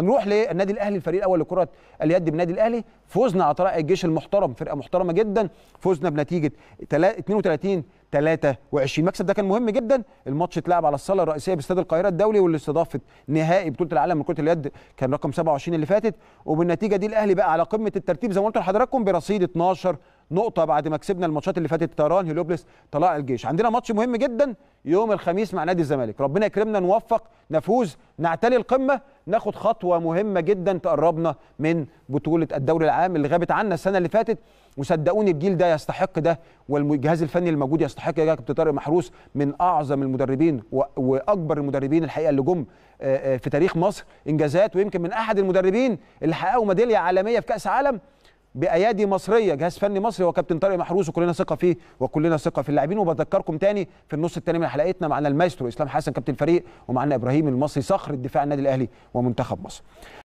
هنروح للنادي الاهلي الفريق الاول لكره اليد بالنادي الاهلي فوزنا على طريق الجيش المحترم فرقه محترمه جدا فوزنا بنتيجه 32 23 المكسب ده كان مهم جدا الماتش اتلعب على الصاله الرئيسيه باستاد القاهره الدولي واللي استضافت نهائي بطوله العالم لكره اليد كان رقم 27 اللي فاتت وبالنتيجه دي الاهلي بقى على قمه الترتيب زي ما قلت لحضراتكم برصيد 12 نقطه بعد ما كسبنا الماتشات اللي فاتت طيران هيلوبلس طلائع الجيش عندنا ماتش مهم جدا يوم الخميس مع نادي الزمالك ربنا يكرمنا نوفق نفوز نعتلي القمه ناخد خطوه مهمه جدا تقربنا من بطوله الدوري العام اللي غابت عنا السنه اللي فاتت وصدقوني الجيل ده يستحق ده والجهاز الفني الموجود يستحق ده كابتن طارق محروس من اعظم المدربين واكبر المدربين الحقيقه اللي جم آه، آه، في تاريخ مصر انجازات ويمكن من احد المدربين اللي حققوا ميداليه عالميه في كاس عالم بايادي مصريه جهاز فني مصري هو كابتن طارق محروس وكلنا ثقه فيه وكلنا ثقه في اللاعبين وبذكركم تاني في النص الثاني من حلقتنا معنا المايسترو اسلام حسن كابتن الفريق ومعنا ابراهيم المصري صخر الدفاع النادي الاهلي ومنتخب مصر